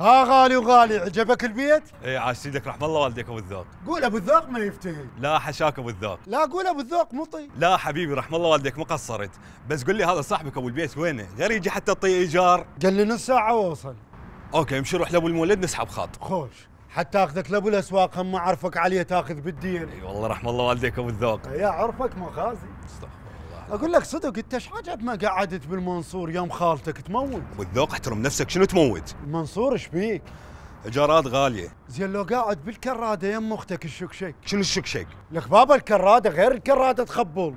ها غالي وغالي عجبك البيت؟ اي عاش سيدك رحم الله والديك ابو الذوق قول ابو الذوق ما يفتهي لا حشاك ابو الذوق لا قول ابو الذوق مطي لا حبيبي رحم الله والديك ما قصرت بس قل لي هذا صاحبك ابو البيت وينه؟ غير يجي حتى تطي ايجار قال لي نص ساعه واوصل اوكي امشي روح لابو المولد نسحب خط خوش حتى اخذك لابو الاسواق هم ما عرفك عليه تاخذ بالدين اي والله رحم الله والديك ابو الذوق يا عرفك مخازي استغفر اقول لك صدق انت ايش عجب ما قعدت بالمنصور يوم خالتك تموت والذوق احترم نفسك شنو تموت المنصور ايش بيك ايجارات غاليه زين لو قاعد بالكراده يم اختك الشكشك شنو الشكشك لك بابا الكراده غير الكراده تخبل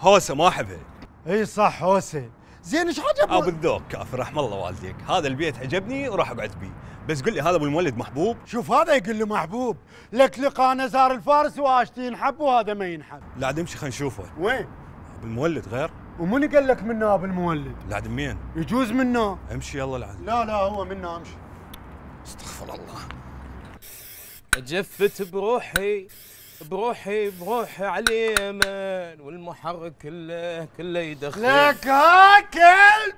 هوسه ما احبها اي صح هوسه زين ايش عجب ابو الذوق كافر رحم الله والديك هذا البيت عجبني وراح اقعد بيه بس قل لي هذا ابو المولد محبوب شوف هذا يقول لي محبوب لك لقاء نزار الفارس واشتي ينحب وهذا ما ينحب لا عاد امشي خلينا نشوفه وين بالمولد غير ومن قال لك منا بالمولد؟ العد مين؟ يجوز منا امشي يلا العد لا لا هو منا امشي استغفر الله جفت بروحي بروحي بروحي على اليمن والمحرك كله كله يدخل لك هاكل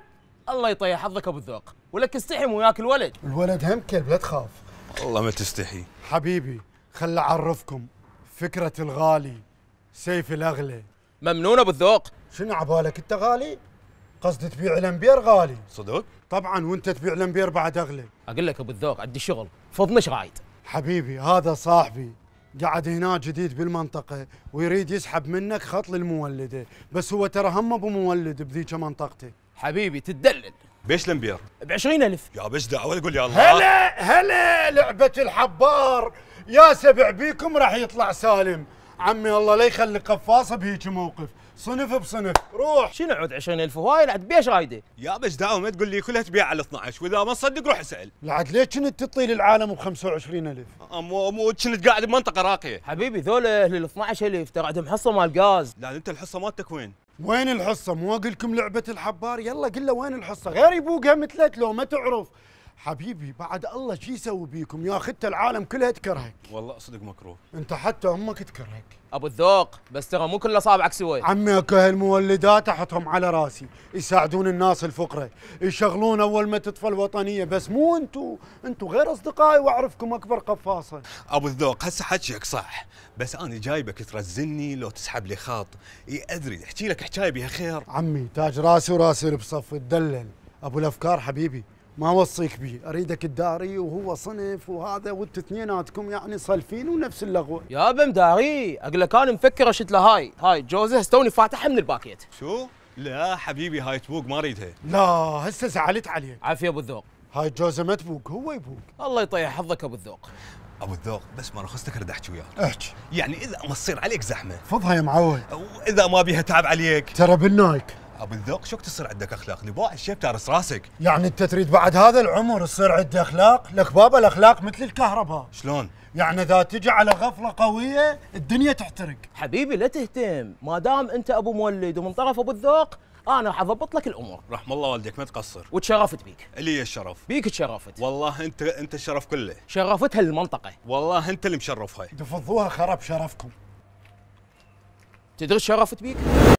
الله يطيح حظك ابو الذوق ولك استحي مو ياكل ولد الولد هم كلب لا تخاف والله ما تستحي حبيبي خل اعرفكم فكره الغالي سيف الاغلى ممنون ابو الذوق شنو عبالك انت غالي؟ قصد تبيع الامبير غالي صدق؟ طبعا وانت تبيع الامبير بعد اغلى اقول لك ابو الذوق عندي شغل فضني رايد حبيبي هذا صاحبي قاعد هنا جديد بالمنطقة ويريد يسحب منك خط للمولدة بس هو ترى هم ابو مولد بذيك منطقته حبيبي تدلل بيش الامبير؟ ب ألف يا بس دعوة قول يا الله هلا هلا لعبة الحبار يا سبع بيكم راح يطلع سالم عمي الله لا يخلي قفاصه بهيك موقف صنف بصنف روح شنو عود 20000 هواي لعد بيش رايده يا بس داوم ما تقول لي كلها تبيع على 12 واذا ما تصدق روح اسال لعد ليش كنت تطيل العالم ب 25000 مو مو كنت قاعد بمنطقه راقيه حبيبي ذول اهل ال 12000 ترى عندهم حصه مال غاز لا انت الحصه مالتك وين وين الحصه مو اقول لكم لعبه الحبار يلا قل له وين الحصه غير يبوقها مثلك لو ما تعرف حبيبي بعد الله شو يسوي بيكم يا انت العالم كلها تكرهك والله صدق مكروه انت حتى امك تكرهك ابو الذوق بس ترى مو كل اصابعك سوي عمي اكو هالمولدات احطهم على راسي يساعدون الناس الفقراء يشغلون اول ما تطفى الوطنيه بس مو انتو انتو غير اصدقائي واعرفكم اكبر قفاصه ابو الذوق هسه حكيك صح بس انا جايبك ترزني لو تسحب لي خاط ادري احكي لك حكايه بها خير عمي تاج راسي وراسي بصف تدلل ابو الافكار حبيبي ما وصيك به اريدك الداري وهو صنف وهذا وانت اثنيناتكم يعني صلفين ونفس اللغو يابا داري اقول لك انا مفكر اشت له هاي هاي جوزه استوني فاتحه من الباكيت شو لا حبيبي هاي تبوق ما اريدها لا هسه زعلت عليك عافيه ابو الذوق هاي جوزه ما تبوق هو يبوق الله يطيح حظك ابو الذوق ابو الذوق بس ما رخصتك ارد احكي وياك احكي يعني اذا ما تصير عليك زحمه فضها يا معود واذا ما بيها تعب عليك ترى بالنايك ابو الذوق شو تصير عندك اخلاق نباع الشيب تارس راسك يعني انت تريد بعد هذا العمر تصير عندك اخلاق لك بابا الاخلاق مثل الكهرباء شلون يعني اذا تجي على غفله قويه الدنيا تحترق حبيبي لا تهتم ما دام انت ابو مولد ومن طرف ابو الذوق انا راح اضبط لك الامور رحم الله والدك ما تقصر وتشرفت بيك لي الشرف بيك تشرفت والله انت انت الشرف كله شرفتها المنطقه والله انت اللي مشرفها دفضوها خرب شرفكم تدري شرفت بيك